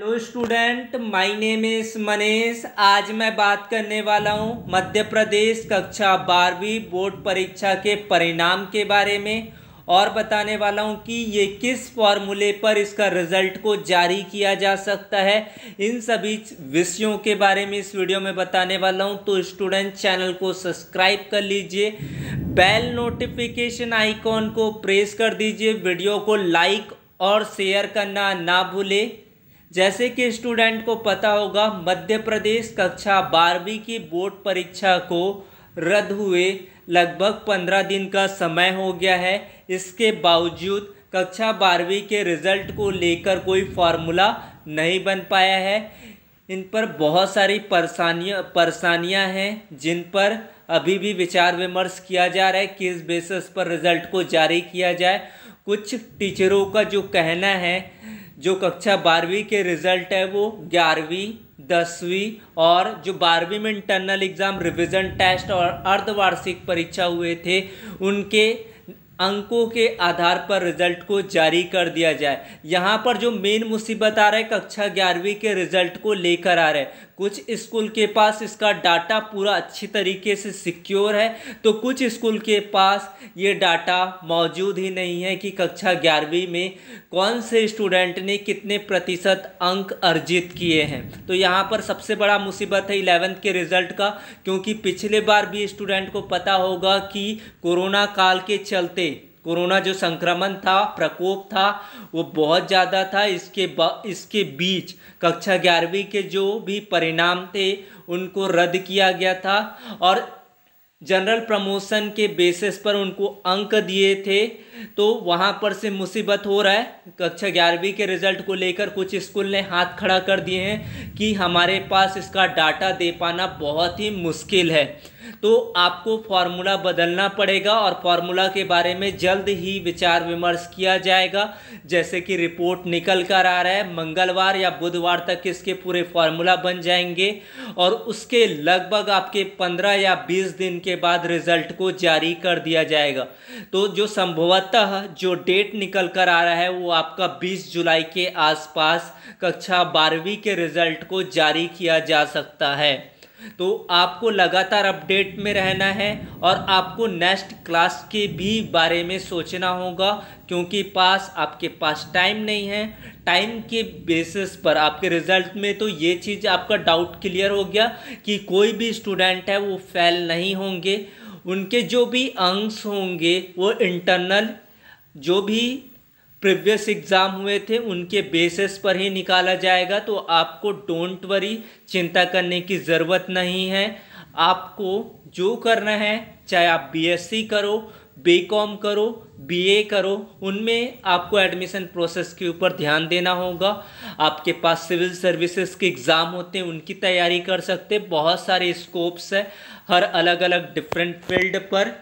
hello student my name इस मनीष आज मैं बात करने वाला हूँ मध्य प्रदेश कक्षा बारहवीं बोर्ड परीक्षा के परिणाम के बारे में और बताने वाला हूँ कि ये किस फॉर्मूले पर इसका रिजल्ट को जारी किया जा सकता है इन सभी विषयों के बारे में इस वीडियो में बताने वाला हूँ तो स्टूडेंट चैनल को सब्सक्राइब कर लीजिए बेल नोटिफिकेशन आइकॉन को प्रेस कर दीजिए वीडियो को लाइक और शेयर करना ना भूलें जैसे कि स्टूडेंट को पता होगा मध्य प्रदेश कक्षा बारहवीं की बोर्ड परीक्षा को रद्द हुए लगभग पंद्रह दिन का समय हो गया है इसके बावजूद कक्षा बारहवीं के रिजल्ट को लेकर कोई फार्मूला नहीं बन पाया है इन पर बहुत सारी परेशानियाँ परेशानियाँ हैं जिन पर अभी भी विचार विमर्श किया जा रहा है किस बेसिस पर रिजल्ट को जारी किया जाए कुछ टीचरों का जो कहना है जो कक्षा बारहवीं के रिज़ल्ट है वो ग्यारहवीं दसवीं और जो बारहवीं में इंटरनल एग्ज़ाम रिवीजन टेस्ट और अर्धवार्षिक परीक्षा हुए थे उनके अंकों के आधार पर रिजल्ट को जारी कर दिया जाए यहाँ पर जो मेन मुसीबत आ रहा है कक्षा ग्यारहवीं के रिजल्ट को लेकर आ रहा है कुछ स्कूल के पास इसका डाटा पूरा अच्छी तरीके से सिक्योर है तो कुछ स्कूल के पास ये डाटा मौजूद ही नहीं है कि कक्षा ग्यारहवीं में कौन से स्टूडेंट ने कितने प्रतिशत अंक अर्जित किए हैं तो यहाँ पर सबसे बड़ा मुसीबत है इलेवेंथ के रिज़ल्ट का क्योंकि पिछले बार भी स्टूडेंट को पता होगा कि कोरोना काल के चलते कोरोना जो संक्रमण था प्रकोप था वो बहुत ज़्यादा था इसके इसके बीच कक्षा ग्यारहवीं के जो भी परिणाम थे उनको रद्द किया गया था और जनरल प्रमोशन के बेसिस पर उनको अंक दिए थे तो वहाँ पर से मुसीबत हो रहा है कक्षा ग्यारहवीं के रिजल्ट को लेकर कुछ स्कूल ने हाथ खड़ा कर दिए हैं कि हमारे पास इसका डाटा दे पाना बहुत ही मुश्किल है तो आपको फार्मूला बदलना पड़ेगा और फार्मूला के बारे में जल्द ही विचार विमर्श किया जाएगा जैसे कि रिपोर्ट निकल कर आ रहा है मंगलवार या बुधवार तक इसके पूरे फार्मूला बन जाएंगे और उसके लगभग आपके पंद्रह या बीस दिन के बाद रिजल्ट को जारी कर दिया जाएगा तो जो संभवतः जो डेट निकल कर आ रहा है वो आपका बीस जुलाई के आसपास कक्षा बारहवीं के रिजल्ट को जारी किया जा सकता है तो आपको लगातार अपडेट में रहना है और आपको नेक्स्ट क्लास के भी बारे में सोचना होगा क्योंकि पास आपके पास टाइम नहीं है टाइम के बेसिस पर आपके रिजल्ट में तो ये चीज़ आपका डाउट क्लियर हो गया कि कोई भी स्टूडेंट है वो फेल नहीं होंगे उनके जो भी अंक्स होंगे वो इंटरनल जो भी प्रीवियस एग्ज़ाम हुए थे उनके बेसिस पर ही निकाला जाएगा तो आपको डोंट वरी चिंता करने की ज़रूरत नहीं है आपको जो करना है चाहे आप बीएससी करो बीकॉम करो बीए करो उनमें आपको एडमिशन प्रोसेस के ऊपर ध्यान देना होगा आपके पास सिविल सर्विसेज के एग्ज़ाम होते हैं उनकी तैयारी कर सकते बहुत सारे स्कोप्स हैं हर अलग अलग डिफरेंट फील्ड पर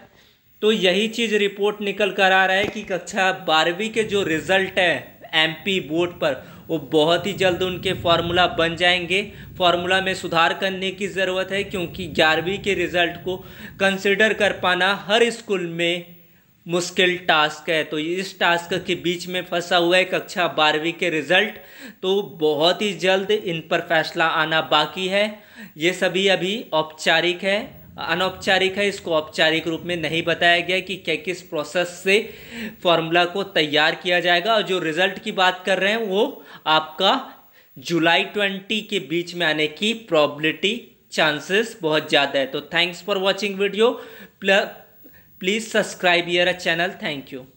तो यही चीज़ रिपोर्ट निकल कर आ रहा है कि कक्षा बारहवीं के जो रिज़ल्ट है एमपी बोर्ड पर वो बहुत ही जल्द उनके फार्मूला बन जाएंगे फार्मूला में सुधार करने की ज़रूरत है क्योंकि ग्यारहवीं के रिज़ल्ट को कंसिडर कर पाना हर स्कूल में मुश्किल टास्क है तो इस टास्क के बीच में फंसा हुआ है कक्षा बारहवीं के रिज़ल्ट तो बहुत ही जल्द इन पर फैसला आना बाकी है ये सभी अभी औपचारिक है अनौपचारिक है इसको औपचारिक रूप में नहीं बताया गया कि क्या किस प्रोसेस से फॉर्मूला को तैयार किया जाएगा और जो रिजल्ट की बात कर रहे हैं वो आपका जुलाई ट्वेंटी के बीच में आने की प्रॉबिलिटी चांसेस बहुत ज़्यादा है तो thanks for watching video please subscribe your uh channel thank you